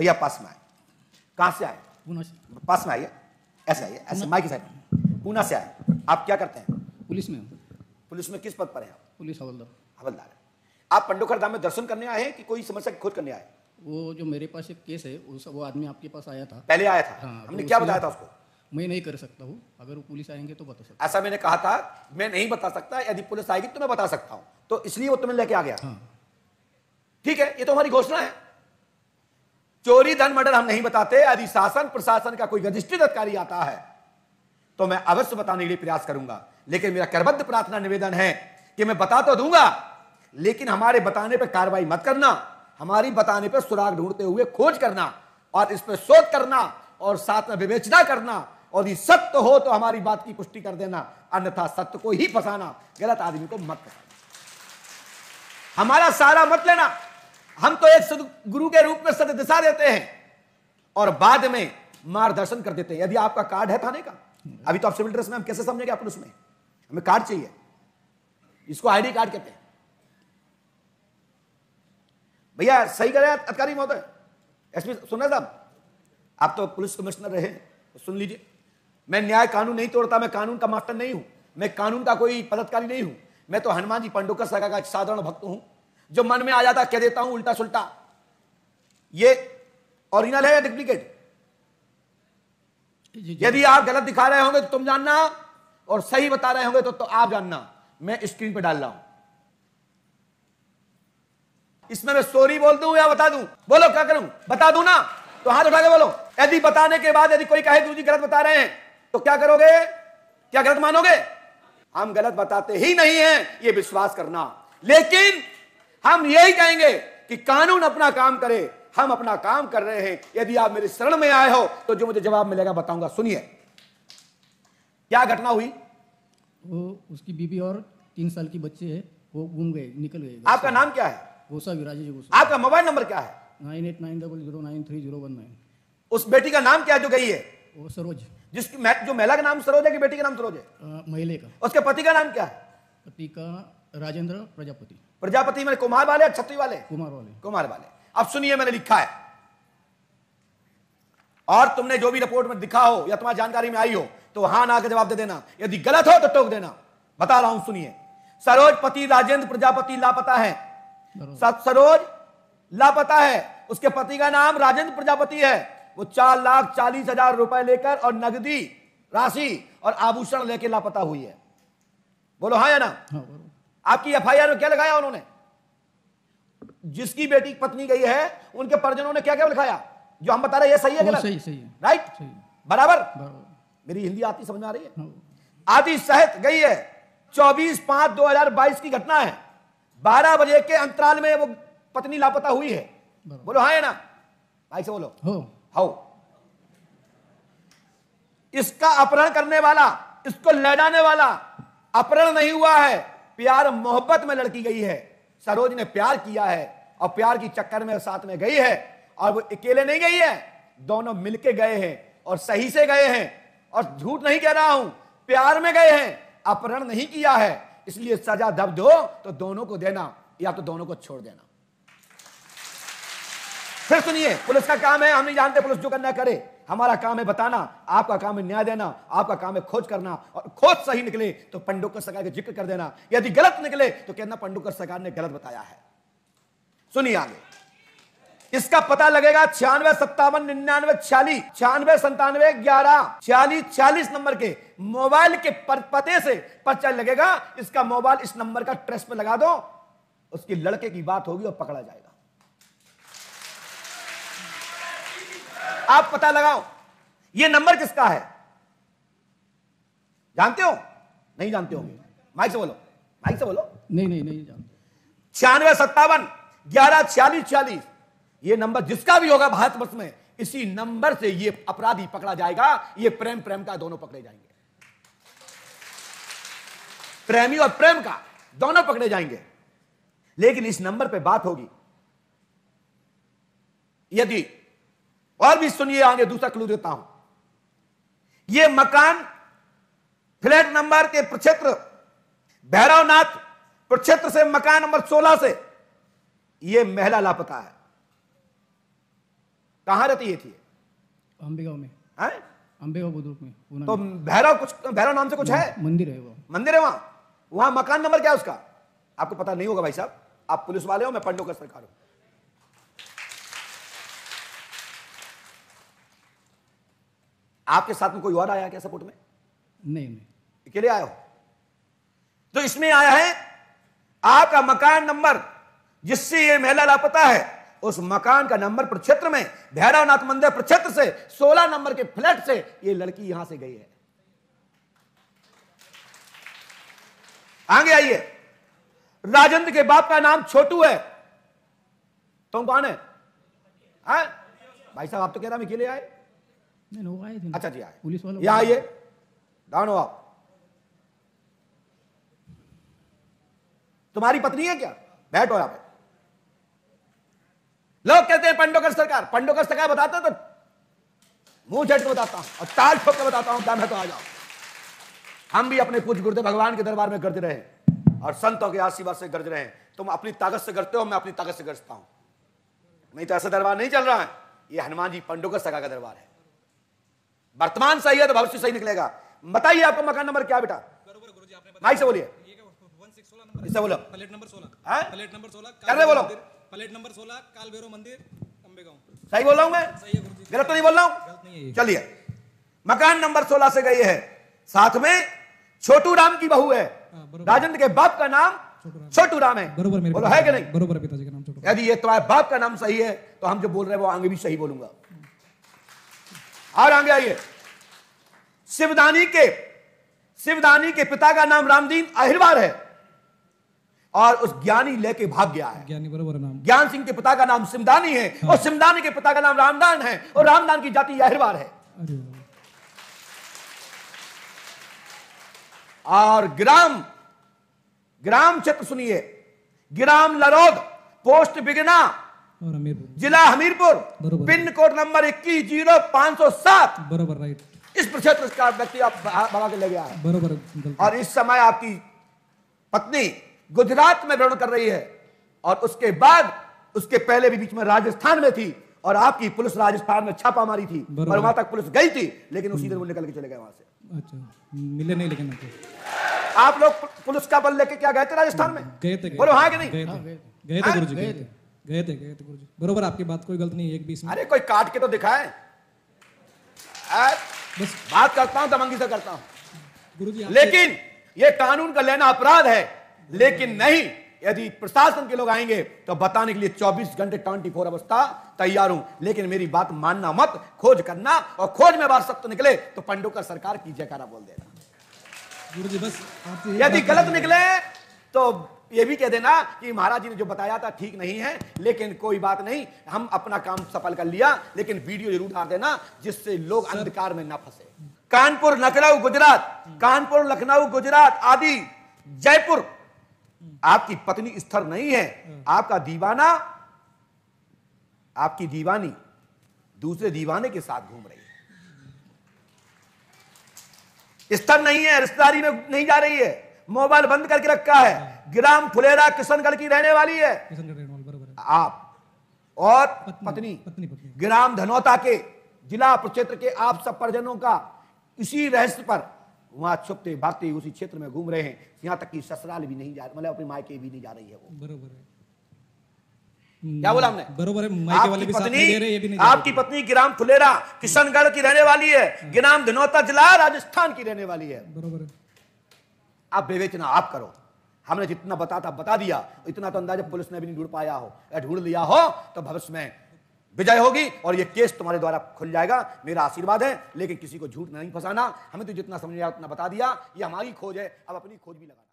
भैया पास में आए कहाँ से आए पास में आइए ऐसे आइए ऐसे माइक साहब पूना से आए आप क्या करते हैं पुलिस में पुलिस में किस पद पर है आप पुलिस हवलदार हवलदार आप पंडोखर धाम में दर्शन करने आए हैं कि कोई समस्या की खोज करने आए वो जो मेरे पास एक केस है उस वो आदमी आपके पास आया था पहले आया था हाँ, हमने तो क्या बताया था उसको मैं नहीं कर सकता हूँ अगर वो पुलिस आएंगे तो बता सकता ऐसा मैंने कहा था मैं नहीं बता सकता यदि पुलिस आएगी तो मैं बता सकता हूँ तो इसलिए वो तुम्हें लेके आ गया हाँ। ठीक हाँ। है ये तो हमारी घोषणा है चोरी धन मर्डर हम नहीं बताते यदि शासन प्रशासन का कोई रजिस्ट्रेड अधिकारी आता है तो मैं अवश्य बताने के लिए प्रयास करूंगा लेकिन मेरा करबद्ध प्रार्थना निवेदन है कि मैं बता तो दूंगा लेकिन हमारे बताने पर कार्रवाई मत करना हमारी बताने पर सुराग ढूंढते हुए खोज करना और इस पर शोध करना और साथ में विवेचना करना और यदि सत्य हो तो हमारी बात की पुष्टि कर देना अन्यथा सत्य को ही फंसाना गलत आदमी को मत फंसाना हमारा सारा मत लेना हम तो एक गुरु के रूप में दिशा देते हैं और बाद में मार्गदर्शन कर देते हैं यदि आपका कार्ड है थाने का अभी तो आप सिविल ड्रेस में हम कैसे समझेंगे आप उसमें हमें कार्ड चाहिए इसको आईडी कार्ड कहते हैं भैया सही करें अधिकारी महोदय एसपी सुना साहब आप तो पुलिस कमिश्नर रहे तो सुन लीजिए मैं न्याय कानून नहीं तोड़ता मैं कानून का मास्टर नहीं हूं मैं कानून का कोई पदाधिकारी नहीं हूं मैं तो हनुमान जी पंडोकर सका का साधारण भक्त हूं जो मन में आ जाता कह देता हूं उल्टा सुल्टा ये ओरिजिनल है या डुप्लीकेट यदि आप गलत दिखा रहे होंगे तो तुम जानना और सही बता रहे होंगे तो, तो आप जानना मैं स्क्रीन पे डाल रहा हूं इसमें मैं स्टोरी बोल दू या बता दू बोलो क्या करूं बता दू ना तो हाथ उठा के बोलो यदि बताने के बाद यदि कोई कहे गुरु जी गलत बता रहे हैं तो क्या करोगे क्या गलत मानोगे हम गलत बताते ही नहीं है यह विश्वास करना लेकिन हम यही कहेंगे कि कानून अपना काम करे हम अपना काम कर रहे हैं यदि आप मेरे शरण में आए हो तो जो मुझे जवाब मिलेगा बताऊंगा सुनिए क्या घटना हुई वो उसकी बीबी और तीन साल की बच्चे है वो घूम गए निकल गए आपका नाम क्या है गोसा विराजे गोसा आपका मोबाइल नंबर क्या है nine eight nine double zero nine three zero one nine उस बेटी का नाम क्या जो गई है वो सरोज जिसकी जो महिला का नाम सरोज है कि बेटी का नाम सरोज है महिला का उसके पति का नाम क्या है पति का राजेंद्र प्रजापति प्रजापति मैंने कुमार वाले या छत्री वाले कुमार वाले कुमार वाले अब सुनिए मैंने लिखा है और तुमने जो भी रिपोर्ट में दिखा हो या तुम्हारी जानकारी में आई हो तो वहां ना आकर जवाब दे देना यदि गलत हो तो टोक देना बता रहा हूं सुनिए सरोज पति राजेंद्र प्रजापति लापता है सरोज लापता है उसके पति का नाम राजेंद्र प्रजापति है वो चार लाख चालीस हजार रुपए लेकर और नगदी राशि और आभूषण लेकर लापता हुई है बोलो हाँ या ना हाँ, आपकी एफ में क्या लगाया उन्होंने जिसकी बेटी पत्नी गई है उनके परिजनों ने क्या क्या लिखाया जो हम बता रहे हैं सही है सही सही है राइट सही बराबर? मेरी हिंदी आती समझ में आ रही है हाँ। आदि सहित गई है चौबीस पांच बाईस की घटना है बारह बजे के अंतराल में वो पत्नी लापता हुई है बोलो हाँ है ना भाई से बोलो हाउ इसका अपहरण करने वाला इसको लड़ाने वाला अपहरण नहीं हुआ है प्यार मोहब्बत में लड़की गई है सरोज ने प्यार किया है और प्यार की चक्कर में साथ में गई है और वो अकेले नहीं गई है दोनों मिलके गए हैं और सही से गए हैं और झूठ नहीं कह रहा हूं प्यार में गए हैं अपहरण नहीं किया है इसलिए सजा दब दो तो दोनों को देना या तो दोनों को छोड़ देना फिर सुनिए पुलिस का काम है हम नहीं जानते पुलिस जो करना करे हमारा काम है बताना आपका काम है न्याय देना आपका काम है खोज करना और खोज सही निकले तो पंडुकर सरकार का जिक्र कर देना यदि गलत निकले तो कहना पंडुकर सरकार ने गलत बताया है सुनिए आगे इसका पता लगेगा छियानवे सत्तावन निन्यानवे छियालीस छियानवे संतानवे ग्यारह छियालीस छियालीस नंबर के मोबाइल के पते से पर्चा लगेगा इसका मोबाइल इस नंबर का ट्रेस पर लगा दो उसकी लड़के की बात होगी और पकड़ा जाएगा आप पता लगाओ ये नंबर किसका है जानते हो नहीं जानते होंगे माइक से बोलो माइक से बोलो नहीं नहीं नहीं जानते छियानवे सत्तावन ग्यारह छियालीस छियालीस ये नंबर जिसका भी होगा भारतवर्ष में इसी नंबर से ये अपराधी पकड़ा जाएगा ये प्रेम प्रेम का दोनों पकड़े जाएंगे प्रेमी और प्रेम का दोनों पकड़े जाएंगे लेकिन इस नंबर पे बात होगी यदि और भी सुनिए आगे दूसरा क्लू देता हूं यह मकान फ्लैट नंबर के प्रक्षेत्र भैरवनाथ प्रक्षेत्र से मकान नंबर 16 से यह महिला लापता है कहां रहती है थी अंबिकाओं में है अंबेगांव बुद्रुक में तो भैरव कुछ भैरव नाम से कुछ है मंदिर है वो मंदिर है वहां वहां मकान नंबर क्या है उसका आपको पता नहीं होगा भाई साहब आप पुलिस वाले हो मैं पंडो का सरकार हूं आपके साथ में कोई और आया क्या सपोर्ट में नहीं नहीं अकेले आए हो तो इसमें आया है आपका मकान नंबर जिससे ये महिला लापता है उस मकान का नंबर प्रक्षेत्र में भैरवनाथ मंदिर प्रक्षेत्र से 16 नंबर के फ्लैट से ये लड़की यहां से गई है आगे आइए राजेंद्र के बाप का नाम छोटू है तुम कौन है आ? हाँ? भाई साहब आप तो कह रहा हूं अकेले आए अच्छा जी आए पुलिस यहाँ आइए दानो आप तुम्हारी पत्नी है क्या बैठो यहां पे लोग कहते हैं पंडोकर सरकार पंडोकर सरकार बताते तो मुंह झट के बताता हूं और ताल ठोक के बताता हूं तो आ जाओ हम भी अपने कुछ गुरुदेव भगवान के दरबार में गर्ज रहे और संतों के आशीर्वाद से गर्ज रहे तुम अपनी ताकत से गर्जते हो मैं अपनी ताकत से गर्जता हूं नहीं तो ऐसा दरबार नहीं चल रहा है ये हनुमान जी पंडोकर सगा का दरबार है वर्तमान सही है तो भविष्य सही निकलेगा बताइए आपको मकान नंबर क्या बेटा माइक से बोलिए इससे बोलो प्लेट नंबर सोलह हाँ? प्लेट नंबर सोलह बोलो प्लेट नंबर सोलह काल मंदिर सही बोल रहा हूँ मैं गलत तो नहीं बोल रहा हूँ चलिए मकान नंबर सोलह से गई है साथ में छोटू राम की बहू है हाँ, राजेंद्र के बाप का नाम छोटू राम है बरोबर मेरे बोलो है कि नहीं बरोबर पिताजी का नाम छोटू यदि ये तुम्हारे बाप का नाम सही है तो हम जो बोल रहे हैं वो आगे भी सही बोलूंगा और आगे आइए शिवदानी के शिवदानी के पिता का नाम रामदीन अहिरवार है और उस ज्ञानी लेके भाग गया है ज्ञानी बरोबर नाम ज्ञान सिंह के पिता का नाम सिमदानी है हाँ। और सिमदानी के पिता का नाम रामदान है और रामदान की जाति अहिरवार है और ग्राम ग्राम क्षेत्र सुनिए ग्राम लरोद पोस्ट बिगना जिला हमीरपुर पिन कोड नंबर इक्कीस जीरो पांच सौ सात बरबर राइट इस प्रक्षेत्र का व्यक्ति आप बना के ले गया बरबर और इस समय आपकी पत्नी गुजरात में भ्रमण कर रही है और उसके बाद उसके पहले भी बीच में राजस्थान में थी और आपकी पुलिस राजस्थान में छापा मारी थी और वहां तक पुलिस गई थी लेकिन उसी दिन वो हम्म। निकल के चले गए वहां से अच्छा मिले नहीं लेकिन आप लोग पुलिस का बल लेके क्या गए थे राजस्थान में गए थे बोलो हाँ कि नहीं गए थे हाँ, हाँ? गुरुजी गए थे गए थे गए थे गुरु जी बरोबर आपकी बात कोई गलत नहीं एक बीस अरे कोई काट के तो दिखाए बस बात करता हूं तमंगी से करता हूं गुरु जी लेकिन ये कानून का लेना अपराध है लेकिन नहीं यदि प्रशासन के लोग आएंगे तो बताने के लिए 24 घंटे 24 फोर अवस्था तैयार हूं लेकिन मेरी बात मानना मत खोज करना और खोज में बात सत्य निकले तो पंडोकर सरकार की जयकारा बोल देना गुरु जी बस यदि गलत निकले तो ये भी कह देना कि महाराज जी ने जो बताया था ठीक नहीं है लेकिन कोई बात नहीं हम अपना काम सफल कर लिया लेकिन वीडियो जरूर डाल देना जिससे लोग अंधकार में ना फंसे कानपुर लखनऊ गुजरात कानपुर लखनऊ गुजरात आदि जयपुर आपकी पत्नी स्थिर नहीं है आपका दीवाना आपकी दीवानी दूसरे दीवाने के साथ घूम रही है स्थिर नहीं है रिश्तेदारी में नहीं जा रही है मोबाइल बंद करके रखा है ग्राम फुलेरा किशनगढ़ की रहने वाली है आप और पत्नी, पत्नी, पत्नी, पत्नी। ग्राम धनौता के जिला प्रक्षेत्र के आप सब परिजनों का इसी रहस्य पर वहां छुपते भागते उसी क्षेत्र में घूम रहे हैं यहां तक कि ससुराल भी नहीं जा रही मतलब अपनी मायके भी नहीं जा रही है वो बरोबर है क्या बोला हमने हम्म, बरोबर है आपकी पत्नी आपकी पत्नी ग्राम फुलेरा किशनगढ़ की रहने वाली है हाँ। ग्राम धनौता जिला राजस्थान की रहने वाली है बरोबर है आप विवेचना आप करो हमने जितना बता था बता दिया इतना तो अंदाजा पुलिस ने भी नहीं ढूंढ पाया हो अगर ढूंढ लिया हो तो भविष्य में विजय होगी और ये केस तुम्हारे द्वारा खुल जाएगा मेरा आशीर्वाद है लेकिन किसी को झूठ नहीं फंसाना हमें तो जितना समझ आया उतना बता दिया ये हमारी खोज है अब अपनी खोज भी लगा